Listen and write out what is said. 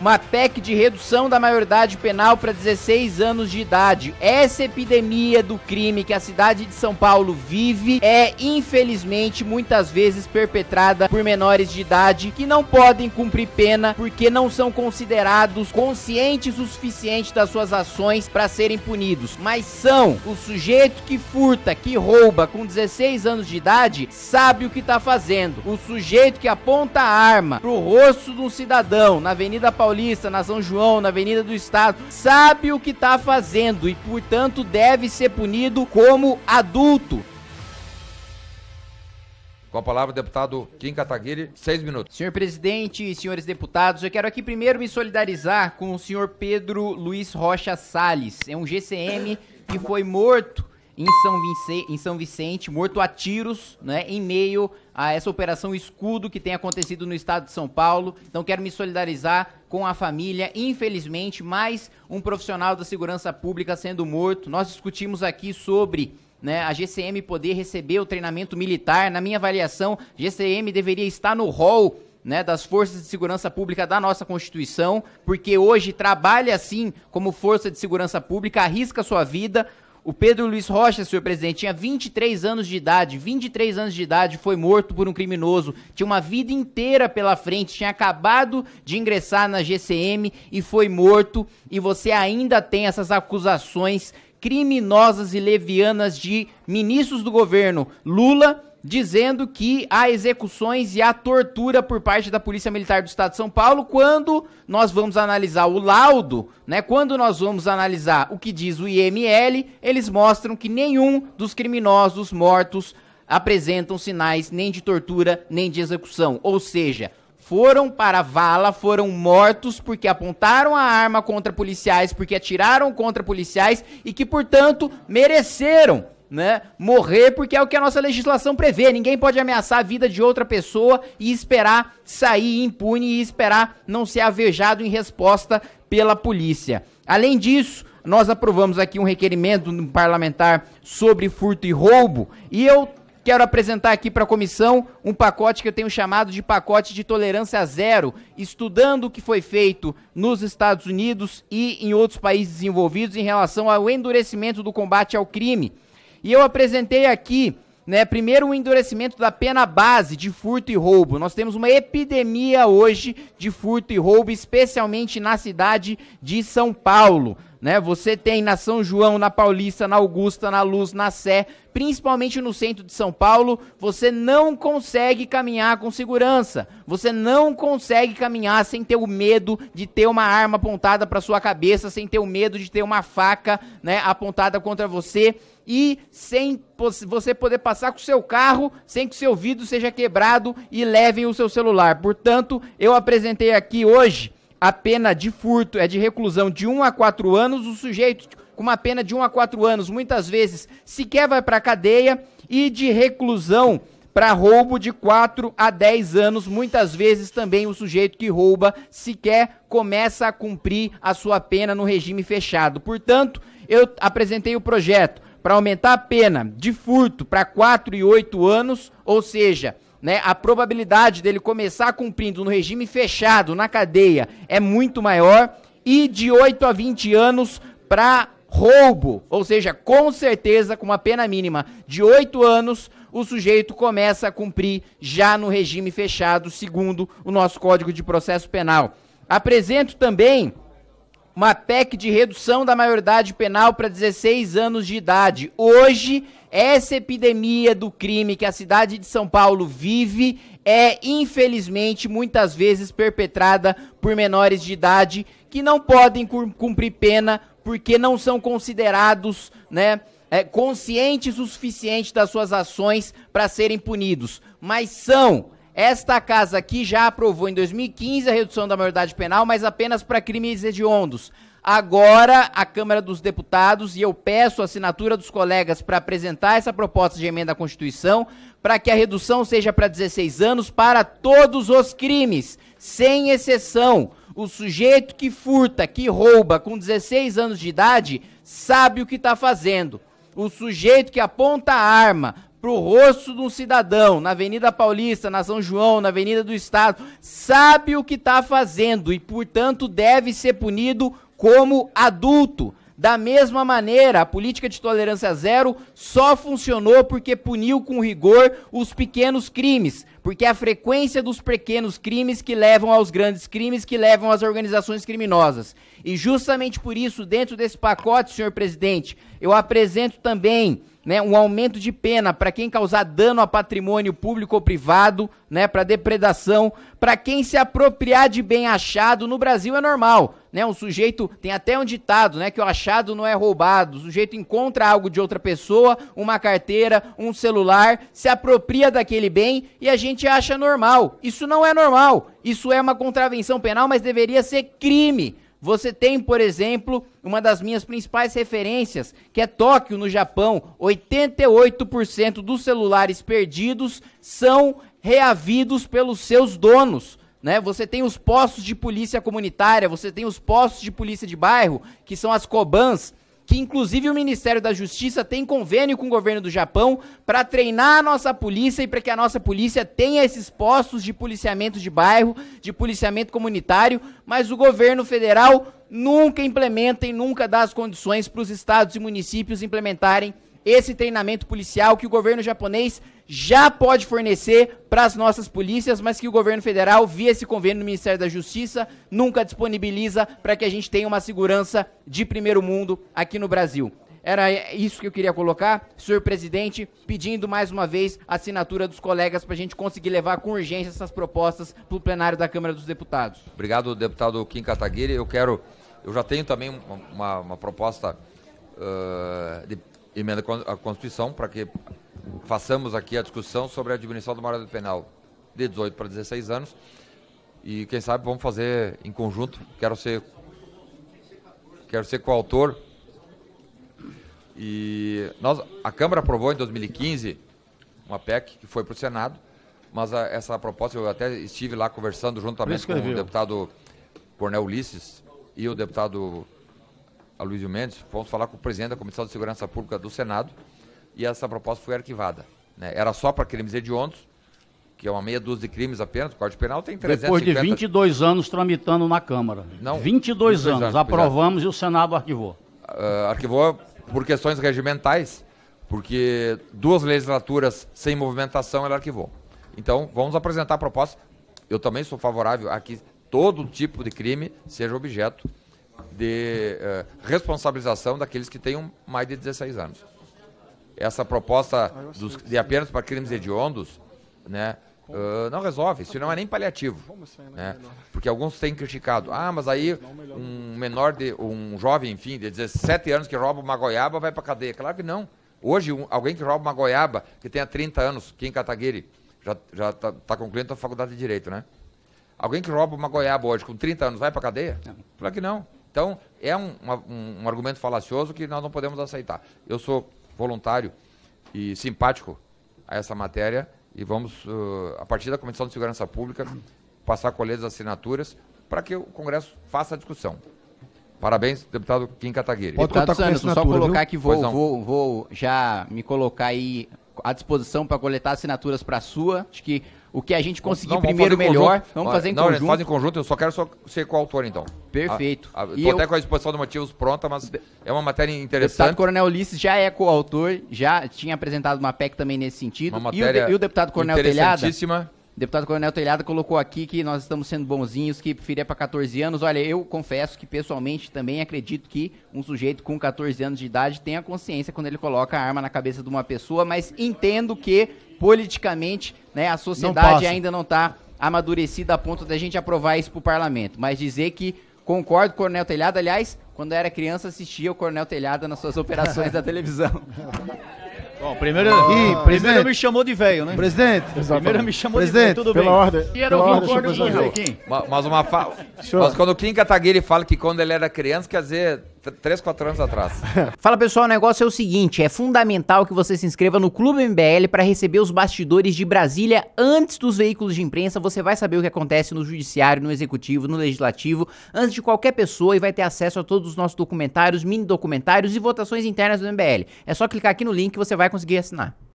uma PEC de redução da maioridade penal para 16 anos de idade. Essa epidemia do crime que a cidade de São Paulo vive é, infelizmente, muitas vezes perpetrada por menores de idade que não podem cumprir pena porque não são considerados conscientes o suficiente das suas ações para serem punidos. Mas são o sujeito que furta, que rouba com 16 anos de idade, sabe o que está fazendo. O sujeito que aponta a arma pro rosto de um cidadão na Avenida Paulista Paulista, na São João, na Avenida do Estado, sabe o que está fazendo e, portanto, deve ser punido como adulto. Com a palavra, deputado Kim Kataguiri, seis minutos. Senhor presidente e senhores deputados, eu quero aqui primeiro me solidarizar com o senhor Pedro Luiz Rocha Salles. É um GCM que foi morto em São, Vicente, em São Vicente, morto a tiros, né, em meio a essa operação escudo que tem acontecido no estado de São Paulo. Então quero me solidarizar com a família. Infelizmente, mais um profissional da segurança pública sendo morto. Nós discutimos aqui sobre né, a GCM poder receber o treinamento militar. Na minha avaliação, GCM deveria estar no rol né, das forças de segurança pública da nossa Constituição, porque hoje trabalha assim como força de segurança pública, arrisca sua vida o Pedro Luiz Rocha, senhor presidente, tinha 23 anos de idade. 23 anos de idade, foi morto por um criminoso. Tinha uma vida inteira pela frente, tinha acabado de ingressar na GCM e foi morto. E você ainda tem essas acusações criminosas e levianas de ministros do governo Lula dizendo que há execuções e há tortura por parte da Polícia Militar do Estado de São Paulo. Quando nós vamos analisar o laudo, né? Quando nós vamos analisar o que diz o IML, eles mostram que nenhum dos criminosos mortos apresentam sinais nem de tortura nem de execução, ou seja, foram para a vala, foram mortos porque apontaram a arma contra policiais, porque atiraram contra policiais e que, portanto, mereceram né, morrer, porque é o que a nossa legislação prevê. Ninguém pode ameaçar a vida de outra pessoa e esperar sair impune e esperar não ser avejado em resposta pela polícia. Além disso, nós aprovamos aqui um requerimento parlamentar sobre furto e roubo, e eu quero apresentar aqui para a comissão um pacote que eu tenho chamado de pacote de tolerância zero, estudando o que foi feito nos Estados Unidos e em outros países desenvolvidos em relação ao endurecimento do combate ao crime. E eu apresentei aqui, né, primeiro o endurecimento da pena base de furto e roubo. Nós temos uma epidemia hoje de furto e roubo, especialmente na cidade de São Paulo né? Você tem na São João, na Paulista, na Augusta, na Luz, na Sé, principalmente no centro de São Paulo, você não consegue caminhar com segurança. Você não consegue caminhar sem ter o medo de ter uma arma apontada para sua cabeça, sem ter o medo de ter uma faca, né, apontada contra você e sem você poder passar com o seu carro, sem que o seu vidro seja quebrado e levem o seu celular. Portanto, eu apresentei aqui hoje a pena de furto é de reclusão de 1 a 4 anos, o sujeito com uma pena de 1 a 4 anos, muitas vezes sequer vai para a cadeia, e de reclusão para roubo de 4 a 10 anos. Muitas vezes também o sujeito que rouba sequer começa a cumprir a sua pena no regime fechado. Portanto, eu apresentei o projeto para aumentar a pena de furto para 4 e 8 anos, ou seja, né, a probabilidade dele começar cumprindo no regime fechado, na cadeia, é muito maior. E de 8 a 20 anos para roubo. Ou seja, com certeza, com uma pena mínima de 8 anos, o sujeito começa a cumprir já no regime fechado, segundo o nosso Código de Processo Penal. Apresento também uma PEC de redução da maioridade penal para 16 anos de idade. Hoje, essa epidemia do crime que a cidade de São Paulo vive é, infelizmente, muitas vezes perpetrada por menores de idade que não podem cumprir pena porque não são considerados, né? É, conscientes o suficiente das suas ações para serem punidos, mas são esta casa aqui já aprovou em 2015 a redução da maioridade penal, mas apenas para crimes hediondos. Agora, a Câmara dos Deputados, e eu peço a assinatura dos colegas para apresentar essa proposta de emenda à Constituição, para que a redução seja para 16 anos para todos os crimes, sem exceção. O sujeito que furta, que rouba com 16 anos de idade, sabe o que está fazendo. O sujeito que aponta a arma pro rosto de um cidadão, na Avenida Paulista, na São João, na Avenida do Estado, sabe o que está fazendo e, portanto, deve ser punido como adulto. Da mesma maneira, a política de tolerância zero só funcionou porque puniu com rigor os pequenos crimes, porque é a frequência dos pequenos crimes que levam aos grandes crimes, que levam às organizações criminosas. E justamente por isso, dentro desse pacote, senhor presidente, eu apresento também né, um aumento de pena para quem causar dano a patrimônio público ou privado, né, para depredação, para quem se apropriar de bem achado, no Brasil é normal, né? Um sujeito tem até um ditado, né, que o achado não é roubado. O sujeito encontra algo de outra pessoa, uma carteira, um celular, se apropria daquele bem e a gente acha normal. Isso não é normal. Isso é uma contravenção penal, mas deveria ser crime. Você tem, por exemplo, uma das minhas principais referências, que é Tóquio, no Japão. 88% dos celulares perdidos são reavidos pelos seus donos. Né? Você tem os postos de polícia comunitária, você tem os postos de polícia de bairro, que são as COBANs, que inclusive o Ministério da Justiça tem convênio com o governo do Japão para treinar a nossa polícia e para que a nossa polícia tenha esses postos de policiamento de bairro, de policiamento comunitário, mas o governo federal nunca implementa e nunca dá as condições para os estados e municípios implementarem esse treinamento policial que o governo japonês já pode fornecer para as nossas polícias, mas que o governo federal, via esse convênio do Ministério da Justiça, nunca disponibiliza para que a gente tenha uma segurança de primeiro mundo aqui no Brasil. Era isso que eu queria colocar, senhor presidente, pedindo mais uma vez a assinatura dos colegas para a gente conseguir levar com urgência essas propostas para o plenário da Câmara dos Deputados. Obrigado, deputado Kim Kataguiri. Eu quero, eu já tenho também uma, uma proposta uh, de emenda à Constituição para que façamos aqui a discussão sobre a diminuição do marido penal de 18 para 16 anos. E quem sabe vamos fazer em conjunto. Quero ser quero ser coautor. E nós a Câmara aprovou em 2015 uma PEC que foi para o Senado, mas a, essa proposta eu até estive lá conversando juntamente com o deputado Cornel Ulisses e o deputado Luiz Mendes, fomos falar com o presidente da Comissão de Segurança Pública do Senado e essa proposta foi arquivada. Né? Era só para crimes hediondos, que é uma meia dúzia de crimes apenas, o Código Penal tem 350... Depois de 22 anos tramitando na Câmara. Não, 22, 22 anos, anos, é. aprovamos e o Senado arquivou. Uh, arquivou por questões regimentais, porque duas legislaturas sem movimentação ela arquivou. Então, vamos apresentar a proposta. Eu também sou favorável a que todo tipo de crime seja objeto de eh, responsabilização daqueles que tenham mais de 16 anos. Essa proposta ah, dos, de apenas para crimes hediondos, né, Uh, não resolve, isso não é nem paliativo. Assim? Né? É Porque alguns têm criticado. Ah, mas aí é um menor de. um jovem, enfim, de 17 anos que rouba uma goiaba vai para cadeia. Claro que não. Hoje, um, alguém que rouba uma goiaba, que tenha 30 anos, aqui em Cataguiri, já está já tá, tá concluindo a faculdade de Direito, né? Alguém que rouba uma goiaba hoje com 30 anos vai para cadeia? Claro que não. Então, é um, um, um argumento falacioso que nós não podemos aceitar. Eu sou voluntário e simpático a essa matéria e vamos, uh, a partir da Comissão de Segurança Pública, passar colher as assinaturas para que o Congresso faça a discussão. Parabéns, deputado Kim Kataguiri. Pode deputado Santos, só colocar viu? que vou, vou, vou já me colocar aí à disposição para coletar assinaturas para a sua. Acho que o que a gente conseguir não, primeiro melhor, conjunto. vamos fazer em não, é, conjunto. Não, fazem em conjunto, eu só quero só ser coautor então. Perfeito. Ah, ah, Estou até eu... com a exposição de motivos pronta, mas é uma matéria interessante. O deputado Coronel Ulisses já é coautor, já tinha apresentado uma PEC também nesse sentido. Uma matéria e, o, de, e o deputado Coronel Telhada. Deputado Coronel Telhada colocou aqui que nós estamos sendo bonzinhos, que preferir é para 14 anos. Olha, eu confesso que pessoalmente também acredito que um sujeito com 14 anos de idade tenha consciência quando ele coloca a arma na cabeça de uma pessoa, mas entendo que politicamente né, a sociedade não ainda não está amadurecida a ponto da gente aprovar isso para o parlamento. Mas dizer que concordo com o Coronel Telhado, aliás, quando era criança assistia o Coronel Telhado nas suas operações da televisão. Bom, primeiro, primeiro me chamou de velho, né? Presidente. Primeiro me chamou presidente, de velho, tudo pela bem. Ordem, e era pela ordem, concordo com o Mas uma Mas quando o Kim Kataguiri fala que quando ele era criança, quer dizer, 3, 4 anos atrás. Fala pessoal, o negócio é o seguinte: é fundamental que você se inscreva no Clube MBL para receber os bastidores de Brasília antes dos veículos de imprensa. Você vai saber o que acontece no Judiciário, no Executivo, no Legislativo, antes de qualquer pessoa e vai ter acesso a todos os nossos documentários, mini documentários e votações internas do MBL. É só clicar aqui no link que você vai conseguir assinar.